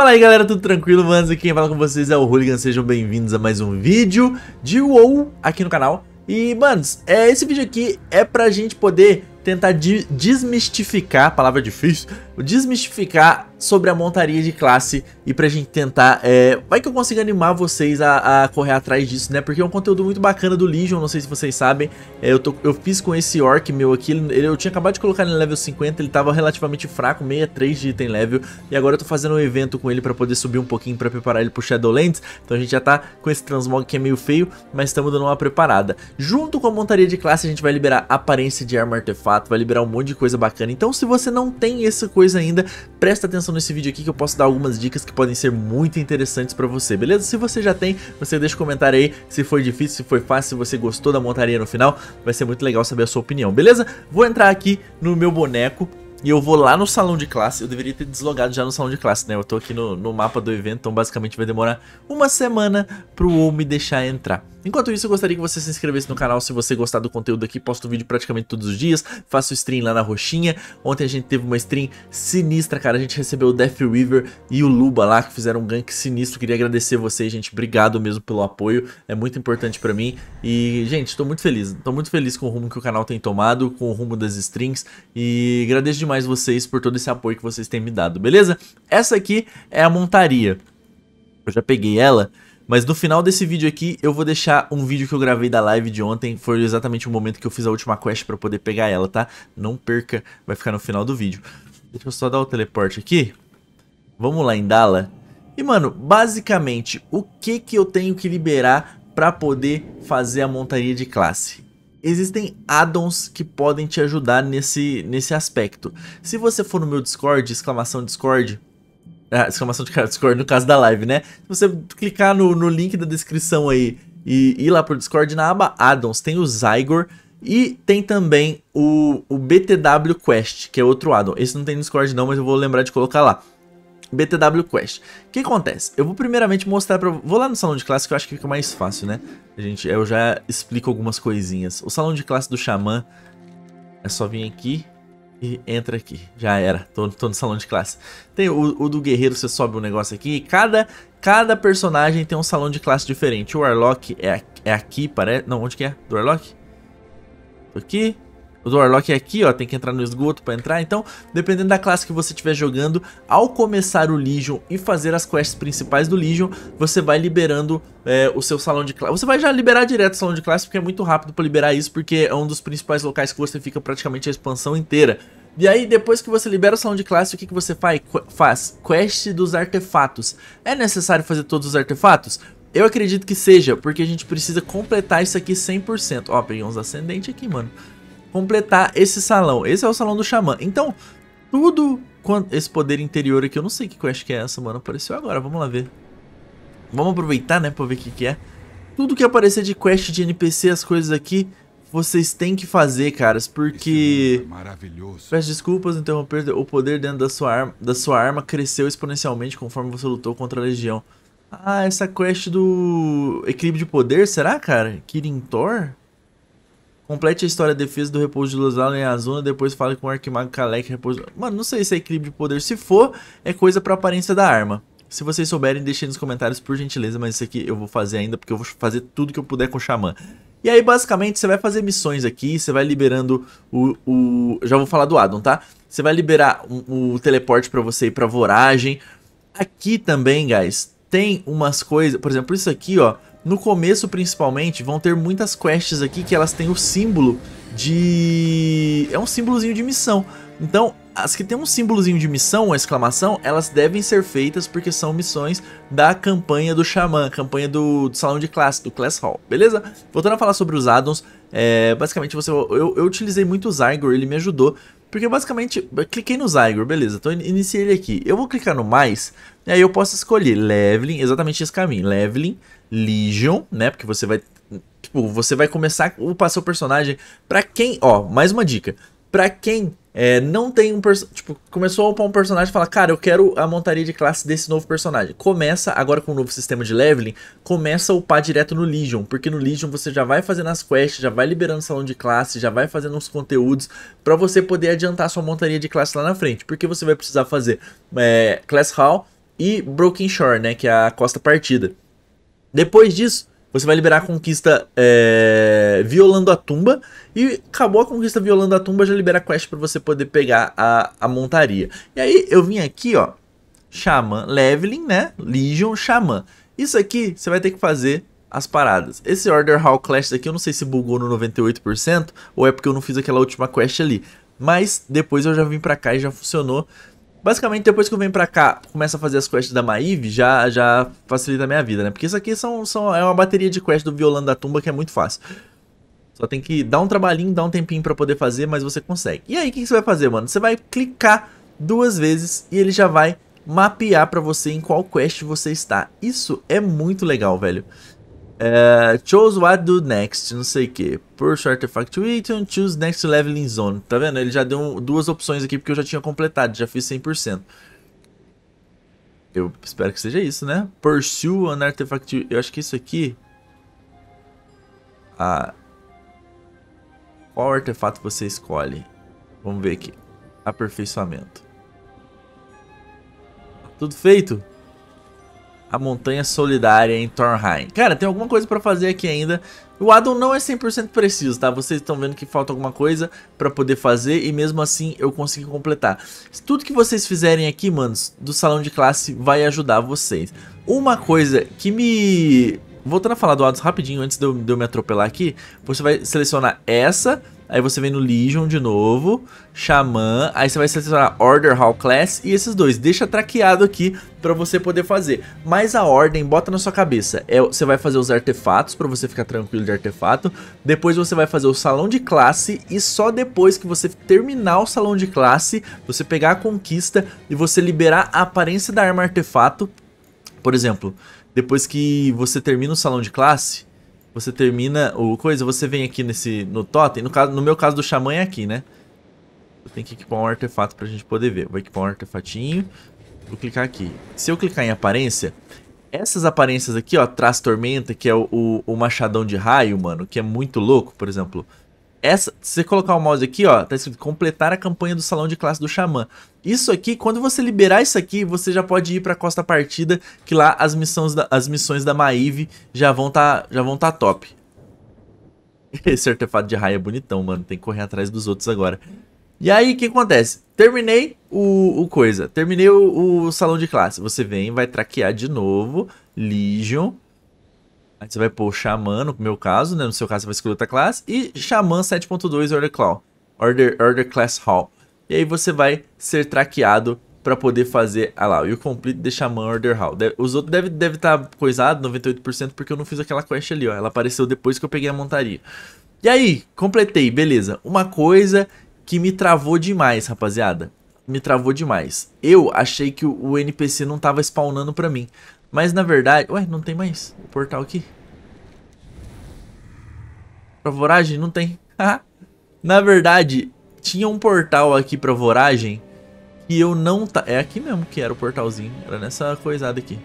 Fala aí galera, tudo tranquilo? Mano, quem fala com vocês é o Hooligan, sejam bem-vindos a mais um vídeo de WoW aqui no canal. E, manos, é, esse vídeo aqui é pra gente poder tentar de desmistificar, palavra difícil, desmistificar sobre a montaria de classe e pra gente tentar, é, vai que eu consiga animar vocês a, a, correr atrás disso, né? Porque é um conteúdo muito bacana do Legion, não sei se vocês sabem, é, eu, tô, eu fiz com esse Orc meu aqui, ele, eu tinha acabado de colocar ele no level 50, ele tava relativamente fraco, 63 de item level, e agora eu tô fazendo um evento com ele pra poder subir um pouquinho pra preparar ele pro Shadowlands, então a gente já tá com esse transmog que é meio feio, mas estamos dando uma preparada. Junto com a montaria de classe a gente vai liberar aparência de arma artefato, vai liberar um monte de coisa bacana, então se você não tem essa coisa ainda, presta atenção atenção nesse vídeo aqui que eu posso dar algumas dicas que podem ser muito interessantes pra você, beleza? Se você já tem, você deixa um comentário aí se foi difícil, se foi fácil, se você gostou da montaria no final, vai ser muito legal saber a sua opinião, beleza? Vou entrar aqui no meu boneco, e eu vou lá no salão de classe, eu deveria ter deslogado já no salão de classe, né? Eu tô aqui no, no mapa do evento, então basicamente vai demorar uma semana pro WoW me deixar entrar. Enquanto isso, eu gostaria que você se inscrevesse no canal se você gostar do conteúdo aqui. Posto vídeo praticamente todos os dias, faço stream lá na Roxinha. Ontem a gente teve uma stream sinistra, cara. A gente recebeu o Death River e o Luba lá, que fizeram um gank sinistro. Queria agradecer vocês, gente. Obrigado mesmo pelo apoio. É muito importante pra mim. E, gente, tô muito feliz. Tô muito feliz com o rumo que o canal tem tomado, com o rumo das strings. E agradeço demais vocês por todo esse apoio que vocês têm me dado, beleza? Essa aqui é a montaria. Eu já peguei ela mas no final desse vídeo aqui, eu vou deixar um vídeo que eu gravei da live de ontem. Foi exatamente o momento que eu fiz a última quest pra poder pegar ela, tá? Não perca, vai ficar no final do vídeo. Deixa eu só dar o teleporte aqui. Vamos lá em Dala. E, mano, basicamente, o que que eu tenho que liberar pra poder fazer a montaria de classe? existem addons que podem te ajudar nesse, nesse aspecto. Se você for no meu Discord, exclamação Discord, ah, exclamação de Discord no caso da live, né? Se você clicar no, no link da descrição aí e ir lá pro Discord, na aba Addons tem o Zygor e tem também o, o BTW Quest, que é outro addon. Esse não tem no Discord não, mas eu vou lembrar de colocar lá. BTW Quest. O que acontece? Eu vou primeiramente mostrar pra... Vou lá no salão de classe que eu acho que fica mais fácil, né? A gente, eu já explico algumas coisinhas. O salão de classe do Xamã é só vir aqui e entra aqui. Já era, tô, tô no salão de classe. Tem o, o, do guerreiro, você sobe um negócio aqui. Cada, cada personagem tem um salão de classe diferente. O Warlock é, é aqui, parece... Não, onde que é? Do Warlock? Aqui. O Warlock é aqui, ó, tem que entrar no esgoto pra entrar, então, dependendo da classe que você estiver jogando, ao começar o Legion e fazer as quests principais do Legion, você vai liberando é, o seu salão de classe. Você vai já liberar direto o salão de classe, porque é muito rápido pra liberar isso, porque é um dos principais locais que você fica praticamente a expansão inteira. E aí, depois que você libera o salão de classe, o que, que você faz? Quest dos artefatos. É necessário fazer todos os artefatos? Eu acredito que seja, porque a gente precisa completar isso aqui 100%. Ó, peguei uns ascendentes aqui, mano completar esse salão. Esse é o salão do xamã. Então, tudo quanto esse poder interior aqui, eu não sei que quest que é essa, mano. Apareceu agora, vamos lá ver. Vamos aproveitar, né, pra ver o que, que é. Tudo que aparecer de quest de NPC, as coisas aqui, vocês têm que fazer, caras, porque... É Peço desculpas interromper, o poder dentro da sua, arma, da sua arma cresceu exponencialmente conforme você lutou contra a legião. Ah, essa quest do equilíbrio de poder, será, cara? Kirin Thor? Complete a história de defesa do repouso de Luzalo em Azuna, depois fala com o Arquimago Kalec repouso... Mano, não sei se é equilíbrio de poder. Se for, é coisa pra aparência da arma. Se vocês souberem, deixem nos comentários por gentileza, mas isso aqui eu vou fazer ainda, porque eu vou fazer tudo que eu puder com o Xamã. E aí, basicamente, você vai fazer missões aqui, você vai liberando o... o... Já vou falar do Adam, tá? Você vai liberar o, o teleporte pra você ir pra Voragem. Aqui também, guys, tem umas coisas... Por exemplo, isso aqui, ó no começo principalmente, vão ter muitas quests aqui que elas têm o símbolo de... é um símbolozinho de missão. Então, as que tem um símbolozinho de missão, uma exclamação, elas devem ser feitas porque são missões da campanha do Xamã, campanha do, do Salão de Classe, do Class Hall, beleza? Voltando a falar sobre os addons, é, basicamente você, eu, eu utilizei muito o Zygor, ele me ajudou, porque basicamente, cliquei no Zygor, beleza, então iniciei ele aqui. Eu vou clicar no mais, e aí eu posso escolher leveling, exatamente esse caminho, leveling, Legion, né? Porque você vai. Tipo, você vai começar a upar seu personagem. Pra quem. Ó, mais uma dica. Pra quem é, não tem um Tipo, começou a upar um personagem e fala, cara, eu quero a montaria de classe desse novo personagem. Começa, agora com o novo sistema de leveling, começa a upar direto no Legion. Porque no Legion você já vai fazendo as quests, já vai liberando salão de classe, já vai fazendo os conteúdos para você poder adiantar sua montaria de classe lá na frente. Porque você vai precisar fazer é, Class Hall e Broken Shore, né? Que é a costa partida. Depois disso, você vai liberar a conquista é, violando a tumba. E acabou a conquista violando a tumba, já libera a quest para você poder pegar a, a montaria. E aí eu vim aqui, ó. Xamã, Leveling, né? Legion, Xamã. Isso aqui você vai ter que fazer as paradas. Esse Order Hall Clash aqui eu não sei se bugou no 98% ou é porque eu não fiz aquela última quest ali. Mas depois eu já vim pra cá e já funcionou. Basicamente, depois que eu venho pra cá, começo a fazer as quests da Maive, já, já facilita a minha vida, né? Porque isso aqui são, são, é uma bateria de quests do Violando da Tumba que é muito fácil. Só tem que dar um trabalhinho, dar um tempinho pra poder fazer, mas você consegue. E aí, o que, que você vai fazer, mano? Você vai clicar duas vezes e ele já vai mapear pra você em qual quest você está. Isso é muito legal, velho. Uh, chose what do next, não sei o que. Push artifact item, choose next leveling zone. Tá vendo? Ele já deu duas opções aqui porque eu já tinha completado, já fiz 100%. Eu espero que seja isso, né? Pursue an artifact... Eu acho que isso aqui... Ah, qual artefato você escolhe? Vamos ver aqui. Aperfeiçoamento. Tudo feito? a montanha solidária em Thornheim. Cara, tem alguma coisa para fazer aqui ainda. O addon não é 100% preciso, tá? Vocês estão vendo que falta alguma coisa para poder fazer e mesmo assim eu consegui completar. Tudo que vocês fizerem aqui, manos, do salão de classe vai ajudar vocês. Uma coisa que me... Voltando a falar do addon rapidinho, antes de eu, de eu me atropelar aqui, você vai selecionar essa Aí você vem no Legion de novo, Xamã, aí você vai selecionar Order Hall Class e esses dois. Deixa traqueado aqui para você poder fazer. Mas a ordem, bota na sua cabeça, é, você vai fazer os artefatos para você ficar tranquilo de artefato, depois você vai fazer o salão de classe e só depois que você terminar o salão de classe, você pegar a conquista e você liberar a aparência da arma artefato, por exemplo, depois que você termina o salão de classe, você termina o coisa, você vem aqui nesse no totem. No, caso, no meu caso do xamã é aqui, né? Eu tenho que equipar um artefato pra gente poder ver. Vou equipar um artefatinho. Vou clicar aqui. Se eu clicar em aparência, essas aparências aqui, ó, traz tormenta, que é o, o, o machadão de raio, mano, que é muito louco, por exemplo. Essa, se você colocar o mouse aqui, ó, tá escrito completar a campanha do salão de classe do Xamã. Isso aqui, quando você liberar isso aqui, você já pode ir pra Costa Partida, que lá as missões da, as missões da Maive já vão tá, já vão tá top. Esse artefato de raia é bonitão, mano, tem que correr atrás dos outros agora. E aí, o que acontece? Terminei o, o coisa, terminei o, o salão de classe. Você vem, vai traquear de novo, Legion, Aí você vai pôr Xamã, no meu caso, né? No seu caso você vai escolher outra classe. E Xamã 7.2 Order Claw. Order, Order Class Hall. E aí você vai ser traqueado para poder fazer... Ah lá, o Complete de Xamã Order Hall. os outros devem deve estar deve tá coisado, 98%, porque eu não fiz aquela quest ali, ó. Ela apareceu depois que eu peguei a montaria. E aí, completei, beleza. Uma coisa que me travou demais, rapaziada me travou demais. Eu achei que o NPC não tava spawnando pra mim. Mas na verdade... Ué, não tem mais o portal aqui? Pra voragem? Não tem. na verdade, tinha um portal aqui pra voragem que eu não... Ta... É aqui mesmo que era o portalzinho. Era nessa coisada aqui.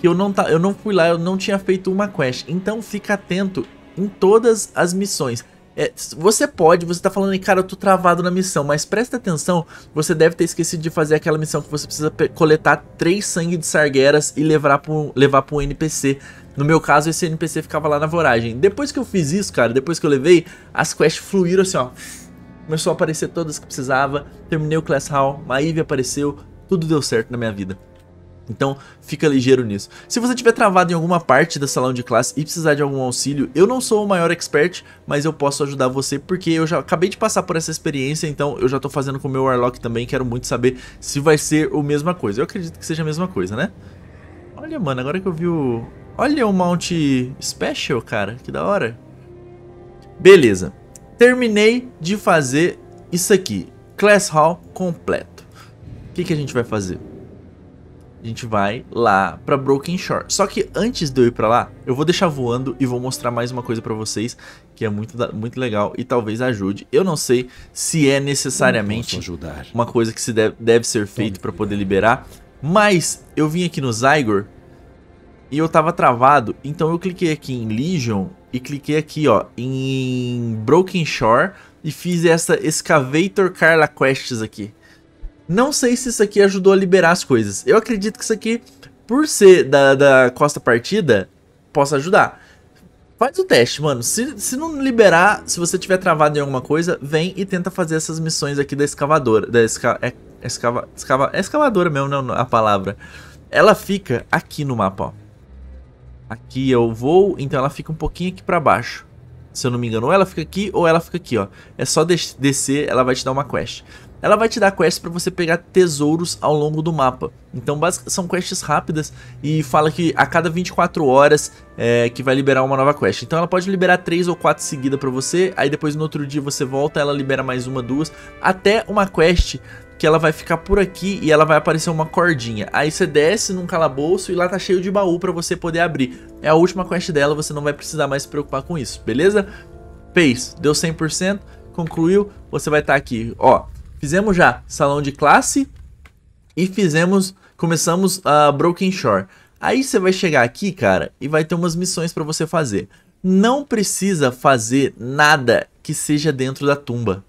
Que eu não, ta... eu não fui lá, eu não tinha feito uma quest. Então fica atento em todas as missões. É, você pode, você tá falando, cara, eu tô travado na missão, mas presta atenção, você deve ter esquecido de fazer aquela missão que você precisa coletar três sangue de sargueras e levar pro, levar pro NPC. No meu caso, esse NPC ficava lá na voragem. Depois que eu fiz isso, cara, depois que eu levei, as quests fluíram assim, ó. Começou a aparecer todas que precisava, terminei o Class Hall, Maeve apareceu, tudo deu certo na minha vida. Então, fica ligeiro nisso. Se você tiver travado em alguma parte da salão de classe e precisar de algum auxílio, eu não sou o maior expert, mas eu posso ajudar você porque eu já acabei de passar por essa experiência, então eu já tô fazendo com o meu Warlock também, quero muito saber se vai ser a mesma coisa. Eu acredito que seja a mesma coisa, né? Olha, mano, agora que eu vi o... Olha o Mount Special, cara, que da hora. Beleza. Terminei de fazer isso aqui. Class Hall completo. O que, que a gente vai fazer? a gente vai lá pra Broken Shore. Só que antes de eu ir pra lá, eu vou deixar voando e vou mostrar mais uma coisa pra vocês que é muito, muito legal e talvez ajude. Eu não sei se é necessariamente uma coisa que se deve, deve ser feita para poder liberar, mas eu vim aqui no Zygor e eu tava travado, então eu cliquei aqui em Legion e cliquei aqui ó em Broken Shore e fiz essa Excavator Carla Quests aqui. Não sei se isso aqui ajudou a liberar as coisas. Eu acredito que isso aqui, por ser da, da costa partida, possa ajudar. Faz o teste, mano. Se, se não liberar, se você tiver travado em alguma coisa, vem e tenta fazer essas missões aqui da escavadora. Da esca, é, escava, escava, é escavadora mesmo, não a palavra. Ela fica aqui no mapa, ó. Aqui eu vou, então ela fica um pouquinho aqui pra baixo. Se eu não me engano, ou ela fica aqui ou ela fica aqui, ó. É só des descer, ela vai te dar uma quest. Ela vai te dar quests para você pegar tesouros ao longo do mapa. Então são quests rápidas e fala que a cada 24 horas é, que vai liberar uma nova quest. Então ela pode liberar 3 ou 4 seguidas para você, aí depois no outro dia você volta, ela libera mais uma, duas, até uma quest que ela vai ficar por aqui e ela vai aparecer uma cordinha. Aí você desce num calabouço e lá tá cheio de baú para você poder abrir. É a última quest dela, você não vai precisar mais se preocupar com isso, beleza? Fez, deu 100%, concluiu, você vai estar tá aqui, ó Fizemos já salão de classe e fizemos, começamos a Broken Shore. Aí você vai chegar aqui, cara, e vai ter umas missões para você fazer. Não precisa fazer nada que seja dentro da tumba.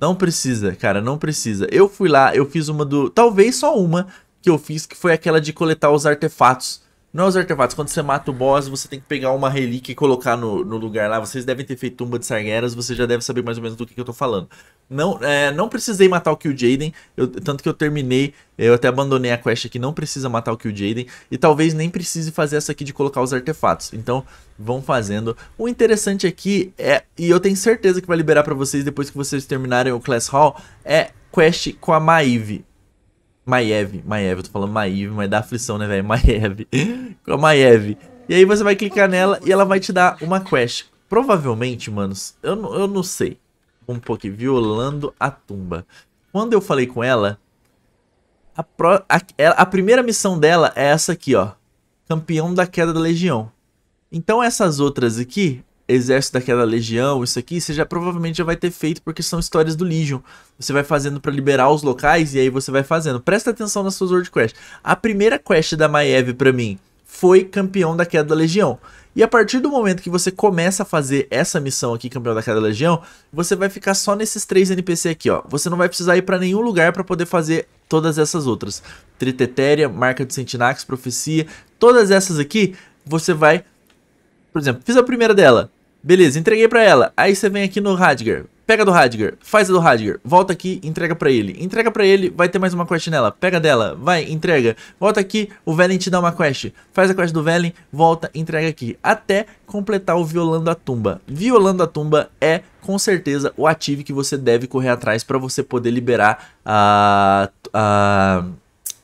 Não precisa, cara, não precisa. Eu fui lá, eu fiz uma do... Talvez só uma que eu fiz, que foi aquela de coletar os artefatos não é os artefatos. Quando você mata o boss, você tem que pegar uma relíquia e colocar no, no lugar lá. Vocês devem ter feito tumba de sargueras, você já deve saber mais ou menos do que, que eu tô falando. Não, é, não precisei matar o Kill Jaden, eu, tanto que eu terminei, eu até abandonei a quest aqui, não precisa matar o Kill Jaden, e talvez nem precise fazer essa aqui de colocar os artefatos, então vão fazendo. O interessante aqui é, e eu tenho certeza que vai liberar pra vocês depois que vocês terminarem o Class Hall, é quest com a Maive. Maiev, Maiev, eu tô falando Maiev, mas dá aflição, né, velho? Maiev. Com a Maiev. E aí você vai clicar nela e ela vai te dar uma quest. Provavelmente, manos, eu, eu não sei. Um pouco violando a tumba. Quando eu falei com ela, a, pro, a, a primeira missão dela é essa aqui, ó. Campeão da queda da legião. Então essas outras aqui exército daquela legião, isso aqui, você já provavelmente já vai ter feito porque são histórias do Legion. Você vai fazendo para liberar os locais e aí você vai fazendo. Presta atenção nas suas World Quest. A primeira quest da Maiev para mim foi campeão da queda da legião. E a partir do momento que você começa a fazer essa missão aqui, campeão da queda da legião, você vai ficar só nesses três NPC aqui, ó. Você não vai precisar ir para nenhum lugar para poder fazer todas essas outras. Tritetéria, Marca do Sentinax, Profecia, todas essas aqui, você vai... Por exemplo, fiz a primeira dela, Beleza, entreguei pra ela. Aí você vem aqui no Radger. Pega do Radger, faz a do Radger, volta aqui, entrega pra ele. Entrega pra ele, vai ter mais uma quest nela. Pega dela, vai, entrega. Volta aqui, o Velen te dá uma quest. Faz a quest do Velen, volta, entrega aqui. Até completar o Violando a Tumba. Violando a Tumba é, com certeza, o ativo que você deve correr atrás pra você poder liberar a... a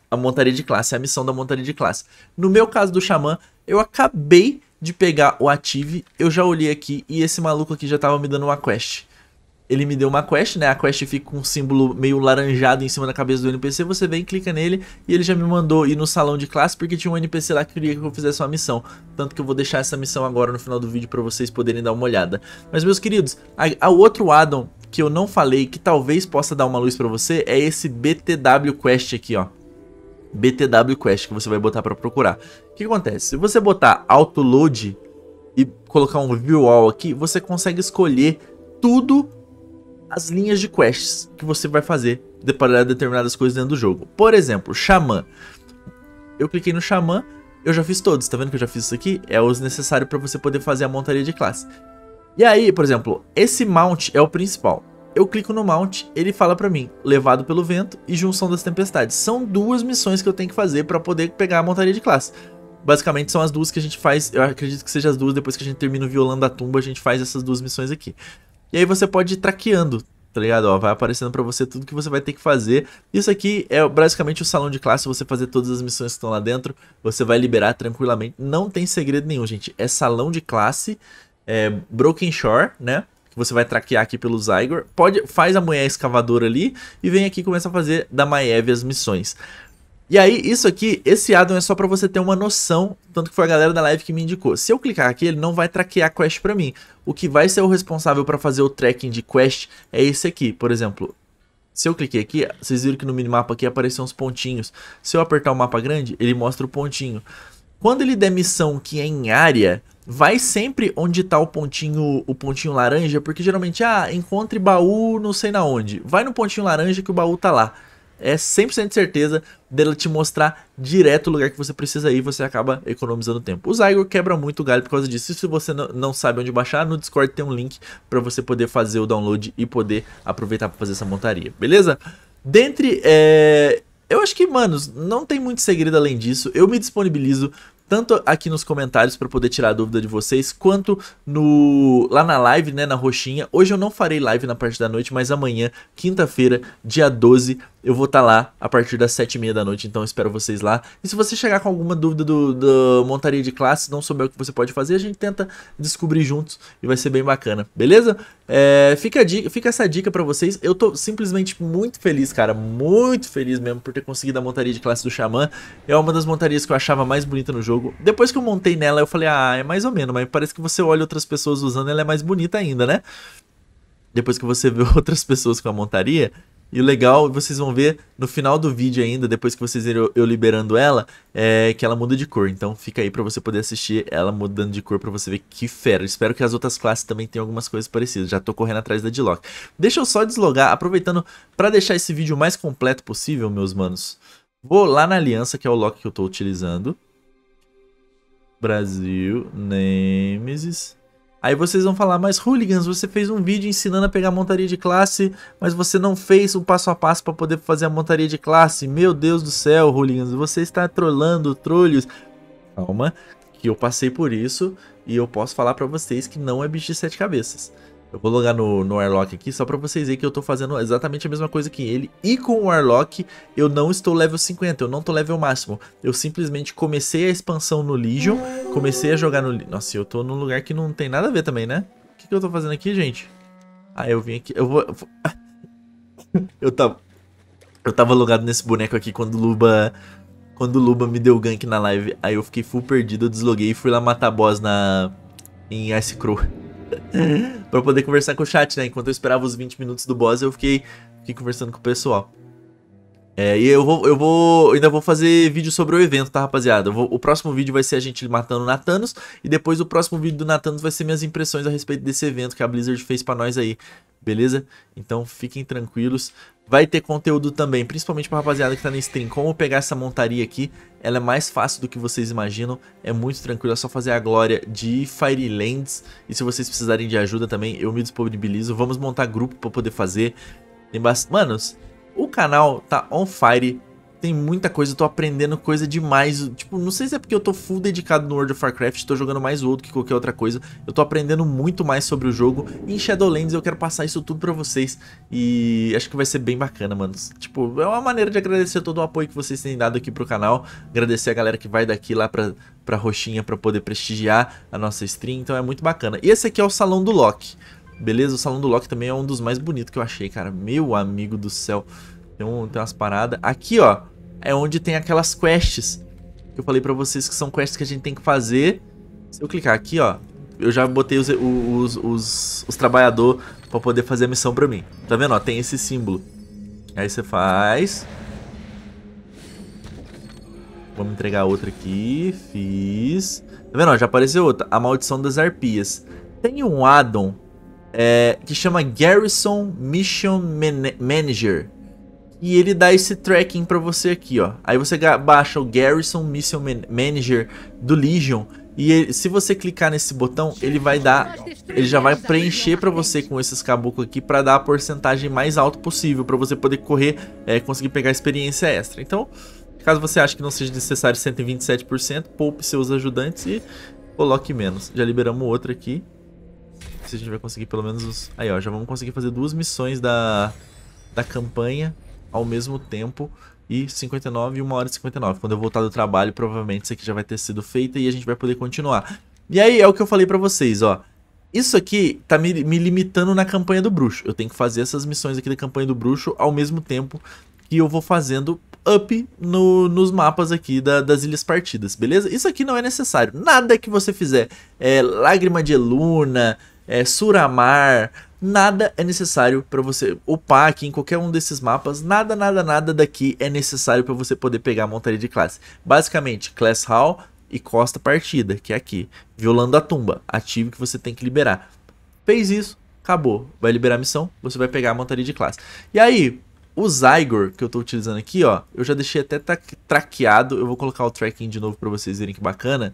a montaria de classe, a missão da montaria de classe. No meu caso do Xamã, eu acabei de pegar o Ative, eu já olhei aqui e esse maluco aqui já tava me dando uma quest. Ele me deu uma quest, né? A quest fica com um símbolo meio laranjado em cima da cabeça do NPC. Você vem, clica nele e ele já me mandou ir no salão de classe porque tinha um NPC lá que queria que eu fizesse uma missão. Tanto que eu vou deixar essa missão agora no final do vídeo para vocês poderem dar uma olhada. Mas meus queridos, o outro addon que eu não falei que talvez possa dar uma luz para você é esse BTW Quest aqui, ó. BTW Quest que você vai botar para procurar. O que acontece? Se você botar autoload e colocar um view all aqui, você consegue escolher tudo as linhas de quests que você vai fazer para determinadas coisas dentro do jogo. Por exemplo, Xamã. Eu cliquei no Xamã, eu já fiz todos, tá vendo que eu já fiz isso aqui? É os necessários para você poder fazer a montaria de classe. E aí, por exemplo, esse mount é o principal eu clico no mount, ele fala para mim, levado pelo vento e junção das tempestades. São duas missões que eu tenho que fazer para poder pegar a montaria de classe. Basicamente são as duas que a gente faz, eu acredito que seja as duas, depois que a gente termina o violão da tumba, a gente faz essas duas missões aqui. E aí você pode ir traqueando, tá ligado? Ó, vai aparecendo para você tudo que você vai ter que fazer. Isso aqui é basicamente o salão de classe, você fazer todas as missões que estão lá dentro, você vai liberar tranquilamente. Não tem segredo nenhum, gente. É salão de classe, é Broken Shore, né? que você vai traquear aqui pelo Zygor. Pode, faz a mulher escavadora ali e vem aqui e começa a fazer da Maiev as missões. E aí, isso aqui, esse addon é só para você ter uma noção, tanto que foi a galera da live que me indicou. Se eu clicar aqui, ele não vai traquear a quest para mim. O que vai ser o responsável para fazer o tracking de quest é esse aqui. Por exemplo, se eu cliquei aqui, vocês viram que no minimapa aqui apareceram uns pontinhos. Se eu apertar o mapa grande, ele mostra o pontinho. Quando ele der missão que é em área, vai sempre onde tá o pontinho, o pontinho laranja, porque geralmente, ah, encontre baú não sei na onde. Vai no pontinho laranja que o baú tá lá. É 100% de certeza dela te mostrar direto o lugar que você precisa ir, você acaba economizando tempo. O Zygor quebra muito o galho por causa disso. E se você não sabe onde baixar, no Discord tem um link para você poder fazer o download e poder aproveitar para fazer essa montaria, beleza? Dentre é... Eu acho que, manos, não tem muito segredo além disso. Eu me disponibilizo tanto aqui nos comentários para poder tirar a dúvida de vocês, quanto no lá na live, né, na roxinha. Hoje eu não farei live na parte da noite, mas amanhã, quinta-feira, dia 12, eu vou estar tá lá a partir das sete e meia da noite, então espero vocês lá. E se você chegar com alguma dúvida do, do montaria de classe, não souber o que você pode fazer, a gente tenta descobrir juntos e vai ser bem bacana, beleza? É, fica, dica, fica essa dica para vocês. Eu tô simplesmente muito feliz, cara, muito feliz mesmo por ter conseguido a montaria de classe do Xamã. É uma das montarias que eu achava mais bonita no jogo. Depois que eu montei nela, eu falei, ah, é mais ou menos, mas parece que você olha outras pessoas usando, ela é mais bonita ainda, né? Depois que você vê outras pessoas com a montaria, e o legal, vocês vão ver no final do vídeo ainda, depois que vocês verem eu, liberando ela, é que ela muda de cor. Então fica aí pra você poder assistir ela mudando de cor pra você ver que fera. Espero que as outras classes também tenham algumas coisas parecidas. Já tô correndo atrás da Dilock. Deixa eu só deslogar, aproveitando pra deixar esse vídeo o mais completo possível, meus manos. Vou lá na aliança, que é o lock que eu tô utilizando. Brasil, Nemesis... Aí vocês vão falar, mas Hooligans, você fez um vídeo ensinando a pegar montaria de classe, mas você não fez um passo a passo para poder fazer a montaria de classe. Meu Deus do céu, Hooligans, você está trollando trolhos. Calma, que eu passei por isso e eu posso falar para vocês que não é bicho de sete cabeças. Eu vou logar no, no Warlock aqui só pra vocês verem que eu tô fazendo exatamente a mesma coisa que ele. E com o Warlock eu não estou level 50, eu não tô level máximo. Eu simplesmente comecei a expansão no Legion, comecei a jogar no... Nossa, eu tô num lugar que não tem nada a ver também, né? O que, que eu tô fazendo aqui, gente? Ah, eu vim aqui... Eu vou... Eu, vou... eu tava... Eu tava logado nesse boneco aqui quando o Luba... Quando o Luba me deu gank na live. Aí eu fiquei full perdido, eu desloguei e fui lá matar boss na... Em Ice Crow. pra poder conversar com o chat, né? Enquanto eu esperava os 20 minutos do boss, eu fiquei, fiquei conversando com o pessoal. É, e eu vou, eu vou, ainda vou fazer vídeo sobre o evento, tá, rapaziada? Vou, o próximo vídeo vai ser a gente matando o Natanos, e depois o próximo vídeo do Natanos vai ser minhas impressões a respeito desse evento que a Blizzard fez pra nós aí, beleza? Então fiquem tranquilos, Vai ter conteúdo também, principalmente pra rapaziada que tá na stream. Como pegar essa montaria aqui, ela é mais fácil do que vocês imaginam, é muito tranquilo, é só fazer a glória de Firelands. E se vocês precisarem de ajuda também, eu me disponibilizo. Vamos montar grupo pra poder fazer. Tem Manos, o canal tá on fire tem muita coisa, eu tô aprendendo coisa demais. Tipo, não sei se é porque eu tô full dedicado no World of Warcraft, tô jogando mais outro que qualquer outra coisa. Eu tô aprendendo muito mais sobre o jogo. E em Shadowlands eu quero passar isso tudo pra vocês. E acho que vai ser bem bacana, mano. Tipo, é uma maneira de agradecer todo o apoio que vocês têm dado aqui pro canal. Agradecer a galera que vai daqui lá pra, pra Roxinha pra poder prestigiar a nossa stream. Então é muito bacana. E esse aqui é o Salão do Loki. Beleza? O Salão do Loki também é um dos mais bonitos que eu achei, cara. Meu amigo do céu. Tem, um, tem umas paradas. Aqui, ó é onde tem aquelas quests que eu falei para vocês que são quests que a gente tem que fazer. Se eu clicar aqui, ó, eu já botei os, os, os, os trabalhadores pra poder fazer a missão pra mim. Tá vendo? Ó, tem esse símbolo. Aí você faz. Vamos entregar outra aqui. Fiz. Tá vendo? Ó, já apareceu outra. A Maldição das Arpias. Tem um addon é, que chama Garrison Mission Man Manager e ele dá esse tracking para você aqui, ó. Aí você baixa o Garrison Mission Man Manager do Legion e ele, se você clicar nesse botão, ele vai dar, ele já vai preencher para você com esses caboclos aqui para dar a porcentagem mais alta possível para você poder correr, é, conseguir pegar experiência extra. Então, caso você ache que não seja necessário 127%, poupe seus ajudantes e coloque menos. Já liberamos outro aqui. Se a gente vai conseguir pelo menos os... Aí, ó, já vamos conseguir fazer duas missões da, da campanha ao mesmo tempo e 59 e 1 hora e 59. Quando eu voltar do trabalho, provavelmente isso aqui já vai ter sido feito e a gente vai poder continuar. E aí é o que eu falei para vocês, ó. Isso aqui tá me, me limitando na campanha do bruxo. Eu tenho que fazer essas missões aqui da campanha do bruxo ao mesmo tempo que eu vou fazendo up no, nos mapas aqui da, das ilhas partidas, beleza? Isso aqui não é necessário. Nada que você fizer, é, Lágrima de Luna, é, Suramar, nada é necessário para você upar aqui em qualquer um desses mapas, nada, nada, nada daqui é necessário para você poder pegar a montaria de classe. Basicamente, Class Hall e Costa Partida, que é aqui, violando a tumba, ativo que você tem que liberar. Fez isso, acabou, vai liberar a missão, você vai pegar a montaria de classe. E aí, o Zygor que eu estou utilizando aqui, ó, eu já deixei até tra traqueado, eu vou colocar o tracking de novo para vocês verem que bacana.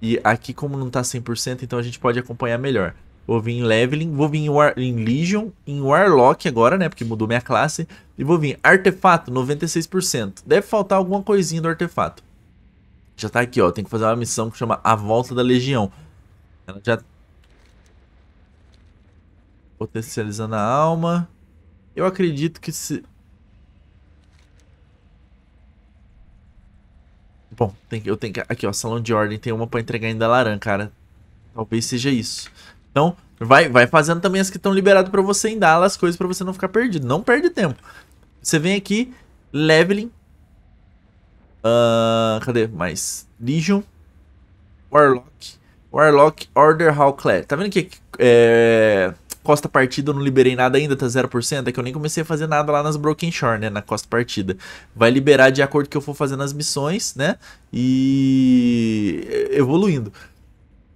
E aqui como não está 100%, então a gente pode acompanhar melhor. Vou vir em Leveling, vou vir em, War, em Legion, em Warlock agora, né? Porque mudou minha classe. E vou vir Artefato, 96%. Deve faltar alguma coisinha do Artefato. Já tá aqui, ó. Tem que fazer uma missão que chama A Volta da Legião. Ela já... Potencializando a alma. Eu acredito que se... Bom, tem, eu tenho que... Aqui, ó. Salão de Ordem. Tem uma pra entregar ainda Laran, cara. Talvez seja isso. Então, vai, vai fazendo também as que estão liberadas para você em Dallas, coisas para você não ficar perdido. Não perde tempo. Você vem aqui, leveling. Uh, cadê mais? Legion. Warlock. Warlock Order Hall Clare. Tá vendo que é, Costa Partida eu não liberei nada ainda, tá 0%? É que eu nem comecei a fazer nada lá nas Broken Shore, né? Na Costa Partida. Vai liberar de acordo que eu for fazendo as missões, né? E evoluindo.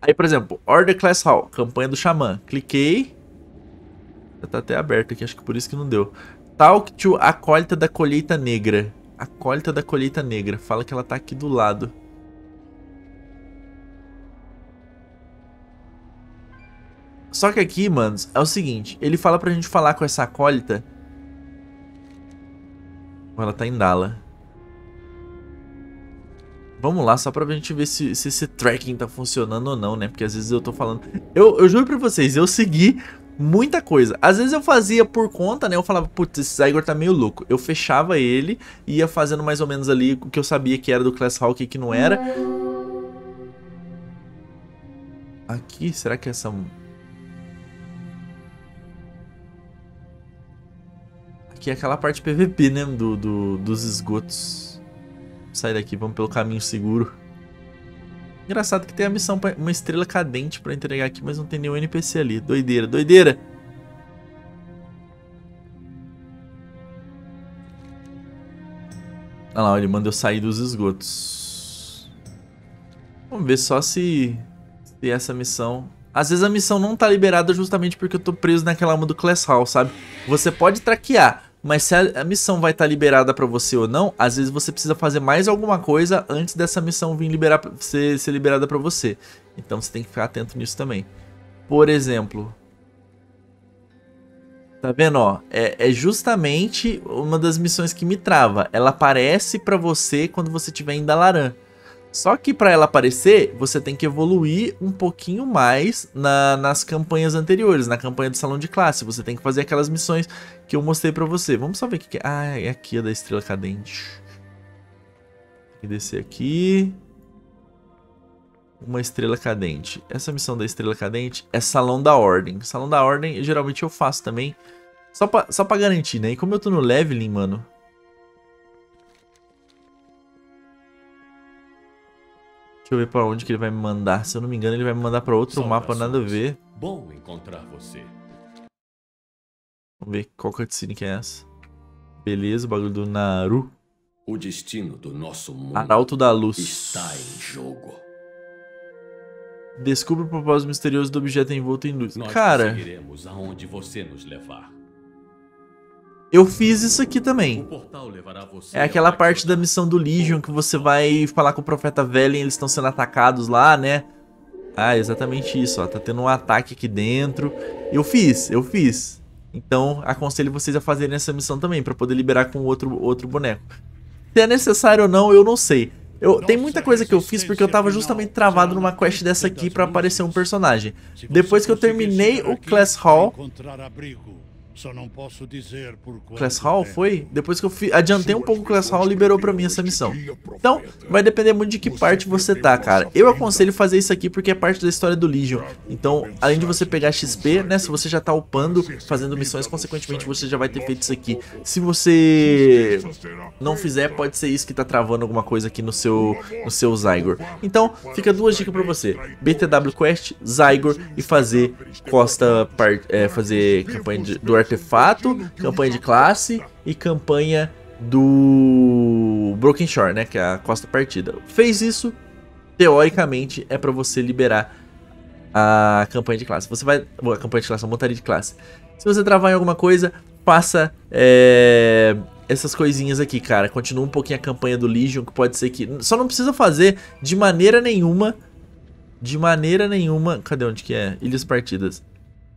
Aí, por exemplo, Order Class Hall, campanha do Xamã. Cliquei. Já tá até aberto aqui, acho que por isso que não deu. Talk to Acólita da Colheita Negra. Acólita da Colheita Negra. Fala que ela tá aqui do lado. Só que aqui, manos, é o seguinte. Ele fala pra gente falar com essa acólita. Ela tá em Dala. Vamos lá, só pra gente ver se, se esse tracking tá funcionando ou não, né? Porque às vezes eu tô falando... Eu, eu juro pra vocês, eu segui muita coisa. Às vezes eu fazia por conta, né? Eu falava, putz, esse Zygor tá meio louco. Eu fechava ele e ia fazendo mais ou menos ali o que eu sabia que era do Class Hawk e que não era. Aqui, será que é essa... Aqui é aquela parte PVP, né? Do, do, dos esgotos sair daqui, vamos pelo caminho seguro. Engraçado que tem a missão, pra, uma estrela cadente pra entregar aqui, mas não tem nenhum NPC ali. Doideira, doideira! Olha lá, ele mandou sair dos esgotos. Vamos ver só se, se essa missão... Às vezes a missão não tá liberada justamente porque eu tô preso naquela alma do Class Hall, sabe? Você pode traquear, mas se a, missão vai estar tá liberada para você ou não, às vezes você precisa fazer mais alguma coisa antes dessa missão vir liberar, ser, ser liberada para você. Então você tem que ficar atento nisso também. Por exemplo, Tá vendo, ó? É, é, justamente uma das missões que me trava. Ela aparece para você quando você estiver ainda laran. Só que para ela aparecer, você tem que evoluir um pouquinho mais na, nas campanhas anteriores, na campanha do salão de classe. Você tem que fazer aquelas missões que eu mostrei para você. Vamos só ver o que, que é. Ah, é aqui a é da estrela cadente. Tem que descer aqui. Uma estrela cadente. Essa missão da estrela cadente é salão da ordem. Salão da ordem geralmente eu faço também. Só pra, só pra garantir, né? E como eu tô no leveling, mano, Deixa eu ver pra onde que ele vai me mandar. Se eu não me engano, ele vai me mandar pra outro mapa, nada a ver. Bom encontrar você. Vamos ver qual cutscene que é essa. Beleza, o bagulho do Naru. O destino do nosso mundo Arauto da Luz está em jogo. Descubra o propósito misterioso do objeto envolto em luz. Nós Cara, aonde você nos levar. Eu fiz isso aqui também. É aquela parte da missão do Legion que você vai falar com o Profeta Velen, eles estão sendo atacados lá, né? Ah, exatamente isso, ó. Tá tendo um ataque aqui dentro. Eu fiz, eu fiz. Então, aconselho vocês a fazerem essa missão também, pra poder liberar com outro, outro boneco. Se é necessário ou não, eu não sei. Eu, tem muita coisa que eu fiz porque eu tava justamente travado numa quest dessa aqui pra aparecer um personagem. Depois que eu terminei o Class Hall, só não posso dizer por Class Hall foi? Depois que eu fi... adiantei um pouco o Class Hall, liberou pra mim essa missão. Então, vai depender muito de que parte você tá, cara. Eu aconselho fazer isso aqui porque é parte da história do Legion. Então, além de você pegar XP, né, se você já tá upando, fazendo missões, consequentemente você já vai ter feito isso aqui. Se você não fizer, pode ser isso que tá travando alguma coisa aqui no seu, no seu Zygor. Então, fica duas dicas pra você. BTW Quest, Zygor e fazer Costa... Part... É, fazer campanha de... do Artefato, campanha de classe e campanha do Broken Shore, né? Que é a costa partida. Fez isso, teoricamente, é para você liberar a campanha de classe. Você vai. A campanha de classe, a montaria de classe. Se você travar em alguma coisa, passa é, essas coisinhas aqui, cara. Continua um pouquinho a campanha do Legion, que pode ser que. Só não precisa fazer de maneira nenhuma. De maneira nenhuma. Cadê onde que é? Ilhas Partidas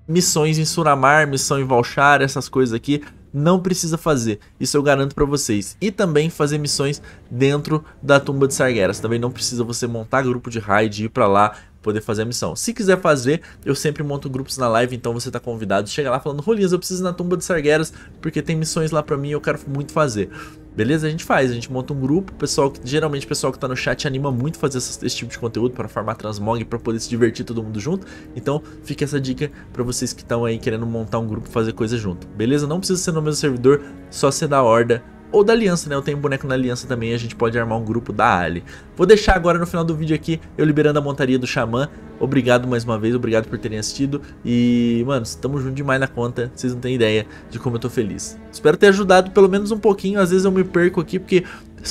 missões em Suramar, missão em Valchar, essas coisas aqui. Não precisa fazer, isso eu garanto para vocês. E também fazer missões dentro da Tumba de Sargeras. Também não precisa você montar grupo de raid, ir para lá, poder fazer a missão. Se quiser fazer, eu sempre monto grupos na live, então você tá convidado. Chega lá falando, Rolinhas, eu preciso na tumba de Sargeras, porque tem missões lá pra mim e eu quero muito fazer. Beleza? A gente faz, a gente monta um grupo, o pessoal geralmente o pessoal que tá no chat anima muito fazer esse, esse tipo de conteúdo para farmar transmog, para poder se divertir todo mundo junto. Então, fica essa dica para vocês que estão aí querendo montar um grupo, fazer coisa junto. Beleza? Não precisa ser no mesmo servidor, só ser da horda ou da aliança, né? Eu tenho um boneco na aliança também, a gente pode armar um grupo da Ali. Vou deixar agora no final do vídeo aqui, eu liberando a montaria do Xamã. Obrigado mais uma vez, obrigado por terem assistido. E, mano, estamos juntos demais na conta, vocês não têm ideia de como eu tô feliz. Espero ter ajudado pelo menos um pouquinho, às vezes eu me perco aqui, porque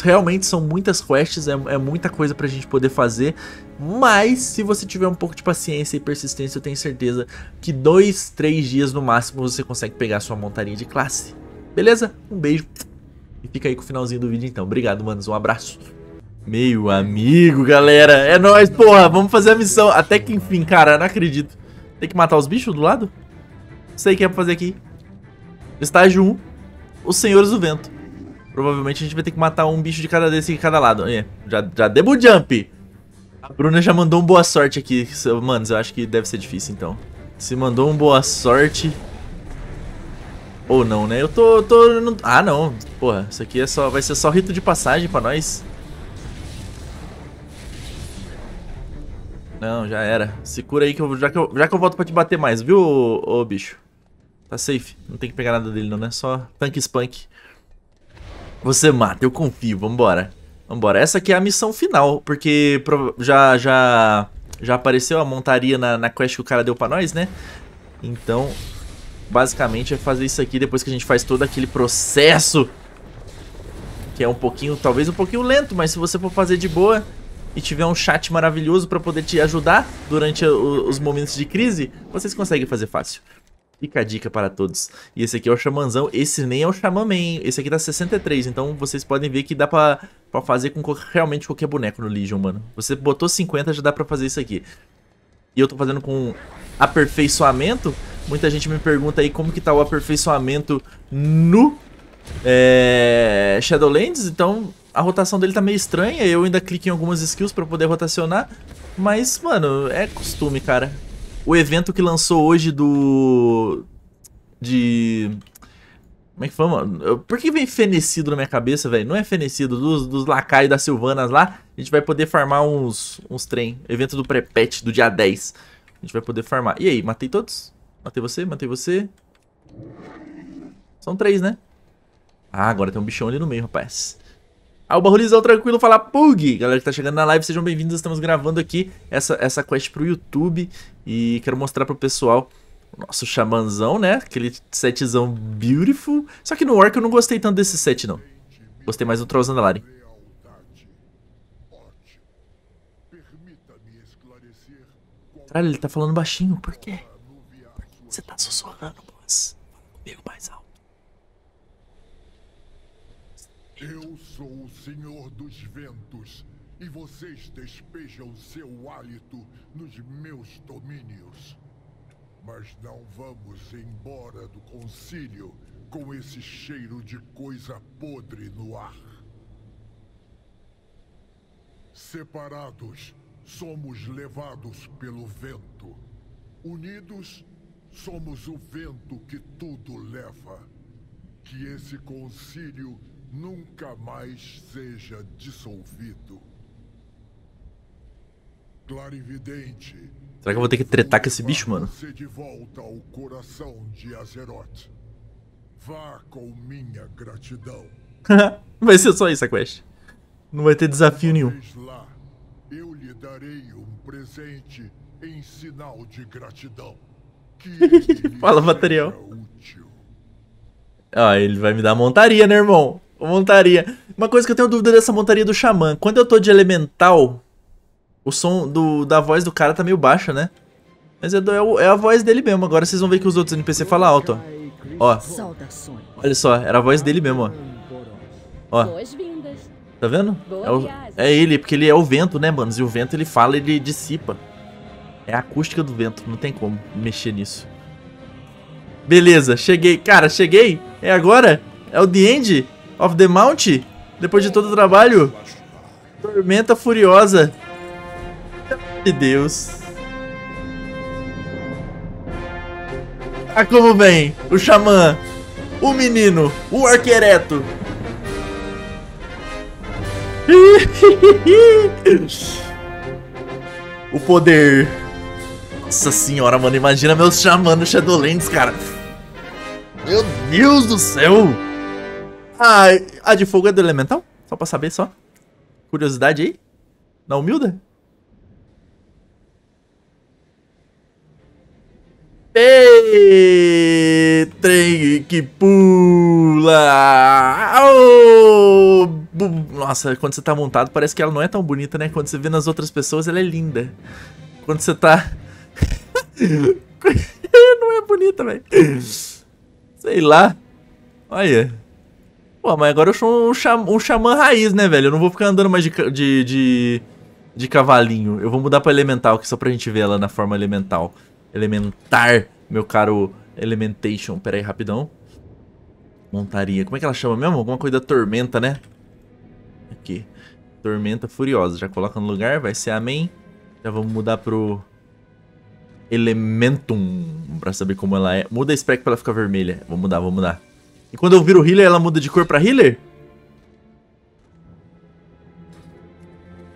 realmente são muitas quests, é, é, muita coisa pra gente poder fazer, mas se você tiver um pouco de paciência e persistência, eu tenho certeza que dois, três dias no máximo você consegue pegar sua montaria de classe. Beleza? Um beijo. E fica aí com o finalzinho do vídeo então. Obrigado, manos. Um abraço. Meu amigo, galera. É nóis, porra. Vamos fazer a missão. Até que enfim, cara. Não acredito. Tem que matar os bichos do lado? Não sei o que é pra fazer aqui. Estágio 1. Os Senhores do Vento. Provavelmente a gente vai ter que matar um bicho de cada desse em cada lado. É, já, já o jump. A Bruna já mandou um boa sorte aqui. Manos, eu acho que deve ser difícil, então. Se mandou um boa sorte... Ou não, né? Eu tô. tô Ah, não. Porra, isso aqui é só, vai ser só rito de passagem pra nós. Não, já era. Se cura aí que eu, já, que eu, já que eu volto pra te bater mais, viu, ô, ô bicho? Tá safe. Não tem que pegar nada dele não, né? Só tanque spunk. Você mata, eu confio. Vambora. Vambora. Essa aqui é a missão final, porque já, já, já apareceu a montaria na, na quest que o cara deu pra nós, né? Então, basicamente é fazer isso aqui depois que a gente faz todo aquele processo que é um pouquinho, talvez um pouquinho lento, mas se você for fazer de boa e tiver um chat maravilhoso para poder te ajudar durante os momentos de crise, vocês conseguem fazer fácil. Fica a dica para todos. E esse aqui é o Xamanzão, esse nem é o Xamaman, esse aqui tá 63, então vocês podem ver que dá pra, pra fazer com realmente qualquer boneco no Legion, mano. Você botou 50, já dá pra fazer isso aqui. E eu tô fazendo com aperfeiçoamento, Muita gente me pergunta aí como que tá o aperfeiçoamento no é, Shadowlands, então a rotação dele tá meio estranha, eu ainda clico em algumas skills pra poder rotacionar, mas, mano, é costume, cara. O evento que lançou hoje do... de... Como é que foi, mano? Por que vem fenecido na minha cabeça, velho? Não é fenecido, dos, dos lacaios das Silvanas lá, a gente vai poder farmar uns, uns trem. Evento do Prepet, do dia 10. A gente vai poder farmar. E aí, matei todos? Matei você, matei você. São três, né? Ah, agora tem um bichão ali no meio, rapaz. Ah, o barulhizão tranquilo fala Pug! Galera que tá chegando na live, sejam bem-vindos. Estamos gravando aqui essa, essa quest pro YouTube. E quero mostrar pro pessoal o nosso xamanzão, né? Aquele setzão beautiful. Só que no Orc eu não gostei tanto desse set, não. Gostei mais do Troll Lari. Caralho, ele tá falando baixinho, por quê? Você tá sussurrando, moça. Fala comigo mais alto. Eu sou o Senhor dos Ventos e vocês despejam seu hálito nos meus domínios. Mas não vamos embora do concílio com esse cheiro de coisa podre no ar. Separados, somos levados pelo vento. Unidos, Somos o vento que tudo leva. Que esse concílio nunca mais seja dissolvido. Clarividente. Será que eu vou ter que tretar com esse bicho, mano? Você de volta ao coração de Azeroth. Vá com minha gratidão. vai ser só isso a quest. Não vai ter desafio nenhum. Lá, eu lhe darei um presente em sinal de gratidão. Fala, material. Ah, ele vai me dar montaria, né, irmão? Montaria. Uma coisa que eu tenho dúvida dessa montaria do Xamã. Quando eu tô de elemental, o som do, da voz do cara tá meio baixo, né? Mas é, do, é, é a voz dele mesmo. Agora vocês vão ver que os outros NPC falam alto, ó. Ó. Olha só, era a voz dele mesmo, ó. Ó. Tá vendo? É, o, é ele, porque ele é o vento, né, manos? E o vento ele fala, ele dissipa. É a acústica do vento, não tem como mexer nisso. Beleza, cheguei. Cara, cheguei? É agora? É o The End of the Mount? Depois de todo o trabalho? Tormenta Furiosa. De Deus. Ah, como vem o Xamã, o menino, o arquereto. o poder. Nossa senhora, mano, imagina meus chamando Shadowlands, cara. Meu Deus do céu! Ai, a de fogo é do elemental? Só pra saber, só. Curiosidade aí? Na humilda? Ei, trem que pula! Oh, Nossa, quando você tá montado, parece que ela não é tão bonita, né? Quando você vê nas outras pessoas, ela é linda. Quando você tá não é bonita, velho. Sei lá. Olha. Pô, mas agora eu sou um, xamã, um xamã raiz, né, velho? Eu não vou ficar andando mais de, de, de, de, cavalinho. Eu vou mudar pra elemental, que só pra gente ver ela na forma elemental. Elementar, meu caro Elementation. Pera aí, rapidão. Montaria. Como é que ela chama mesmo? Alguma coisa da tormenta, né? Aqui. Tormenta Furiosa. Já coloca no lugar, vai ser amém. Já vamos mudar pro Elementum, pra saber como ela é. Muda a spec pra ela ficar vermelha. Vou mudar, vou mudar. E quando eu viro healer, ela muda de cor pra healer?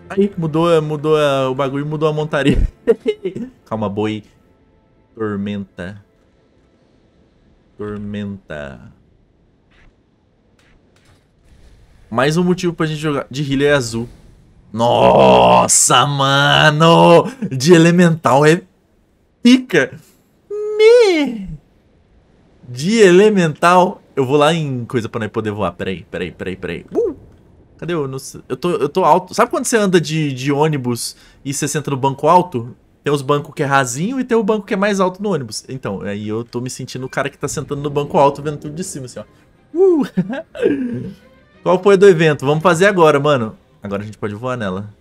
Aí, mudou, mudou o bagulho, mudou a montaria. Calma, boi. Tormenta. Tormenta. Mais um motivo pra gente jogar de healer é azul. Nossa, mano! De elemental é pica me de elemental. Eu vou lá em coisa pra não poder voar. Peraí, peraí, peraí, peraí. Uh, cadê eu? Eu tô, eu tô alto. Sabe quando você anda de, de ônibus e você senta no banco alto? Tem os bancos que é rasinho e tem o banco que é mais alto no ônibus. Então, aí eu tô me sentindo o cara que tá sentando no banco alto vendo tudo de cima, assim, ó. Uh! Qual foi do evento? Vamos fazer agora, mano. Agora a gente pode voar nela.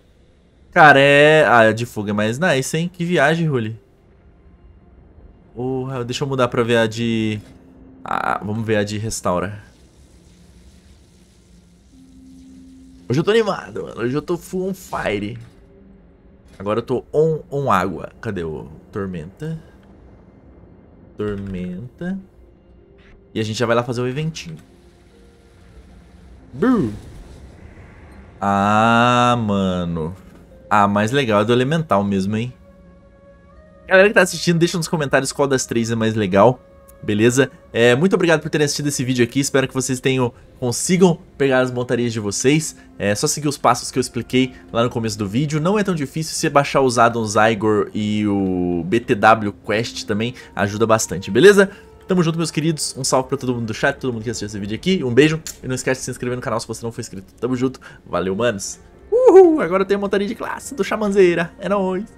Cara, é... Ah, a de fuga é mais nice, hein? Que viagem, Ruli deixa eu mudar pra ver a de... Ah, vamos ver a de restaura. Hoje eu tô animado, mano. Hoje eu tô full on fire. Agora eu tô on, on água. Cadê o Tormenta? Tormenta. E a gente já vai lá fazer o eventinho. Bru. Ah, mano. Ah, mais legal é do elemental mesmo, hein? Galera que tá assistindo, deixa nos comentários qual das três é mais legal, beleza? É, muito obrigado por terem assistido esse vídeo aqui, espero que vocês tenham consigam pegar as montarias de vocês. É só seguir os passos que eu expliquei lá no começo do vídeo. Não é tão difícil, se baixar os addons Igor e o BTW Quest também ajuda bastante, beleza? Tamo junto, meus queridos. Um salve pra todo mundo do chat, todo mundo que assistiu esse vídeo aqui. Um beijo e não esquece de se inscrever no canal se você não for inscrito. Tamo junto. Valeu, manos. Uhul, agora eu tenho a montaria de classe do Chamanzeira. É nóis.